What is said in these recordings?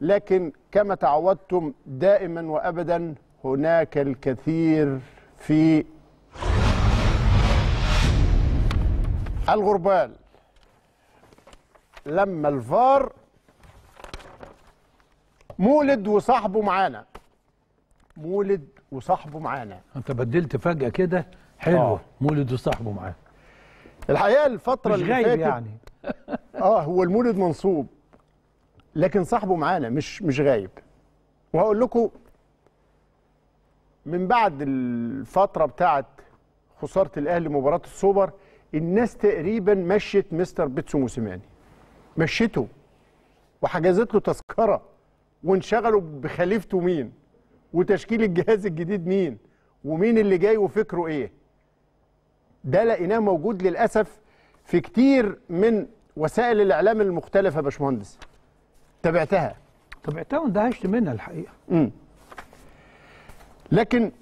لكن كما تعودتم دائما وابدا هناك الكثير في الغربال لما الفار مولد وصاحبه معانا مولد وصاحبه معانا انت بدلت فجاه كده حلو آه. مولد وصاحبه معانا الحقيقه الفتره اللي فاتت يعني اه هو المولد منصوب لكن صاحبه معانا مش مش غايب وهقول لكم من بعد الفتره بتاعه خساره الاهلي مباراه السوبر الناس تقريبا مشت مستر بيتسو موسيماني مشيته وحجزت له تذكره وانشغلوا بخليفته مين وتشكيل الجهاز الجديد مين ومين اللي جاي وفكره ايه ده لقيناه موجود للاسف في كتير من وسائل الاعلام المختلفه يا باشمهندس تابعتها تابعتها واندهشت منها الحقيقه امم لكن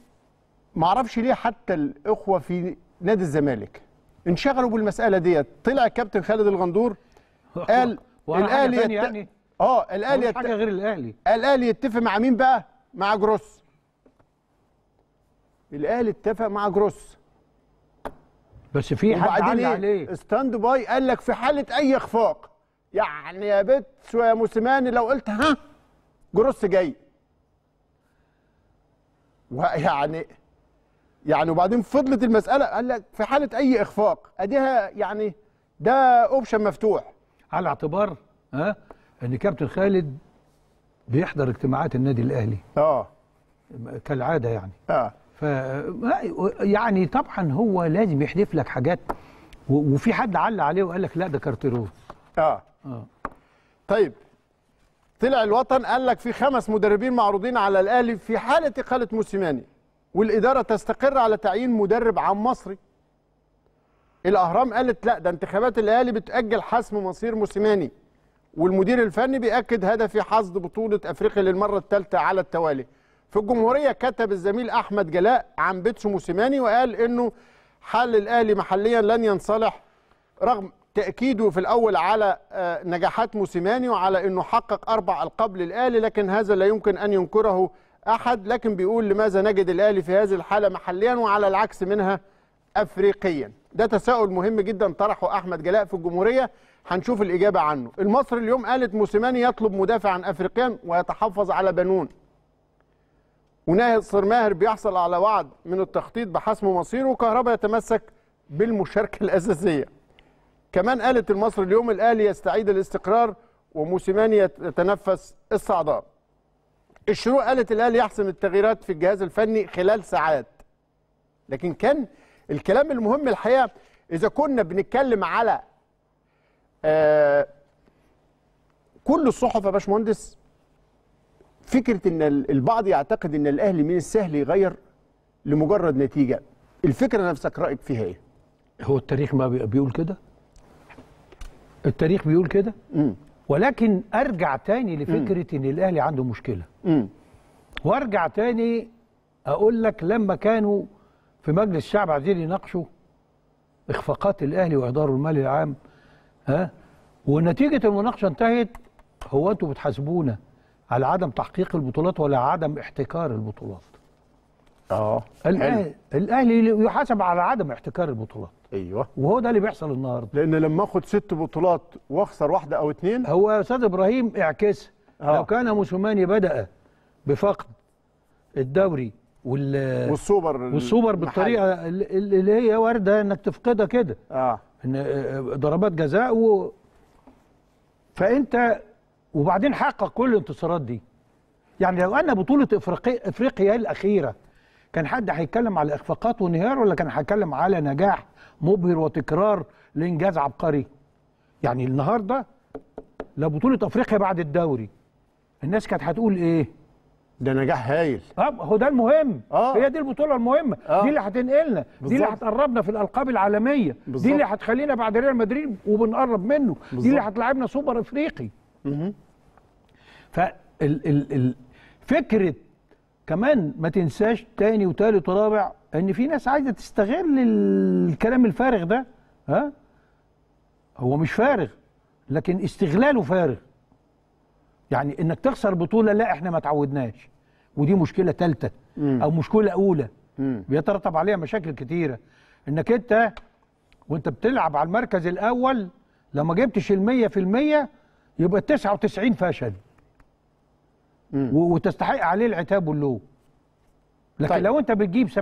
ما اعرفش ليه حتى الاخوه في نادي الزمالك انشغلوا بالمساله ديت طلع كابتن خالد الغندور قال الاهلي يت... يعني اه الاهلي يت... حاجه غير الاهلي الاهلي يتفق مع مين بقى مع جروس الاهلي اتفق مع جروس بس في حد علق إيه؟ عليه ستاند باي قال لك في حاله اي اخفاق يعني يا بت يا موسيماني لو قلت ها جروس جاي ويعني يعني وبعدين فضلت المساله قال لك في حاله اي اخفاق اديها يعني ده اوبشن مفتوح على اعتبار ها ان كابتن خالد بيحضر اجتماعات النادي الاهلي اه كالعاده يعني اه ف يعني طبعا هو لازم يحدف لك حاجات وفي حد علق عليه وقال لك لا ده كارتيروز اه اه طيب طلع الوطن قال لك في خمس مدربين معروضين على الاهلي في حاله اقاله موسيماني والاداره تستقر على تعيين مدرب عن مصري الاهرام قالت لا ده انتخابات الاهلي بتاجل حسم مصير موسيماني والمدير الفني بياكد هدفي حصد بطوله افريقيا للمره الثالثه على التوالي في الجمهوريه كتب الزميل احمد جلاء عن بيتسو موسيماني وقال انه حال الاهلي محليا لن ينصلح رغم تأكيده في الأول على آه، نجاحات موسيماني وعلى أنه حقق أربع ألقاب للأهلي لكن هذا لا يمكن أن ينكره أحد لكن بيقول لماذا نجد الأهلي في هذه الحالة محليا وعلى العكس منها أفريقيا ده تساؤل مهم جدا طرحه أحمد جلاء في الجمهورية هنشوف الإجابة عنه المصري اليوم قالت موسيماني يطلب مدافعا أفريقيا ويتحفظ على بنون وناصر ماهر بيحصل على وعد من التخطيط بحسم مصيره وكهربا يتمسك بالمشاركة الأساسية كمان قالت المصر اليوم الاهلي يستعيد الاستقرار وموسيماني يتنفس الصعداء الشروق قالت الاهلي يحسم التغييرات في الجهاز الفني خلال ساعات لكن كان الكلام المهم الحقيقه اذا كنا بنتكلم على آه كل الصحف يا باشمهندس فكره ان البعض يعتقد ان الاهلي من السهل يغير لمجرد نتيجه الفكره نفسك رايك فيها ايه هو التاريخ ما بيقول كده التاريخ بيقول كده ولكن ارجع تاني لفكره ان الاهلي عنده مشكله وارجع تاني اقول لك لما كانوا في مجلس الشعب عايزين يناقشوا اخفاقات الاهلي واداره المال العام ها ونتيجه المناقشه انتهت هو انتوا بتحاسبونا على عدم تحقيق البطولات ولا عدم احتكار البطولات اه الاهلي الاهلي يحاسب على عدم احتكار البطولات ايوه وهو ده اللي بيحصل النهارده لان لما اخد ست بطولات واخسر واحده او اثنين هو يا استاذ ابراهيم اعكسها آه. لو كان موسوماني بدا بفقد الدوري وال والسوبر والسوبر بالطريقه اللي هي وارده انك تفقدها كده اه ان ضربات جزاء و فانت وبعدين حقق كل الانتصارات دي يعني لو ان بطوله افريقيا افريقيا الاخيره كان حد هيتكلم على اخفاقات وانهيار ولا كان هيتكلم على نجاح مبهر وتكرار لانجاز عبقري يعني النهارده لو بطوله افريقيا بعد الدوري الناس كانت هتقول ايه ده نجاح هايل اه هو ده المهم آه. هي دي البطوله المهمه آه. دي اللي هتنقلنا دي اللي هتقربنا في الالقاب العالميه بالزبط. دي اللي هتخلينا بعد ريال مدريد وبنقرب منه بالزبط. دي اللي هتلاعبنا سوبر افريقي فكره كمان ما تنساش تاني وتالت ورابع ان في ناس عايزه تستغل الكلام الفارغ ده ها هو مش فارغ لكن استغلاله فارغ يعني انك تخسر بطوله لا احنا ما تعودناش ودي مشكله ثالثه او مشكله اولى بيترتب عليها مشاكل كتيره انك انت وانت بتلعب على المركز الاول لما جبتش ال 100% يبقى 99 فشل وتستحق عليه العتاب واللوم لكن طيب. لو انت بتجيب 70%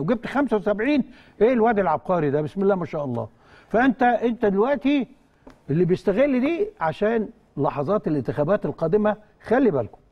وجبت 75 ايه الواد العبقري ده بسم الله ما شاء الله فانت انت دلوقتي اللي بيستغل دي عشان لحظات الانتخابات القادمه خلي بالكم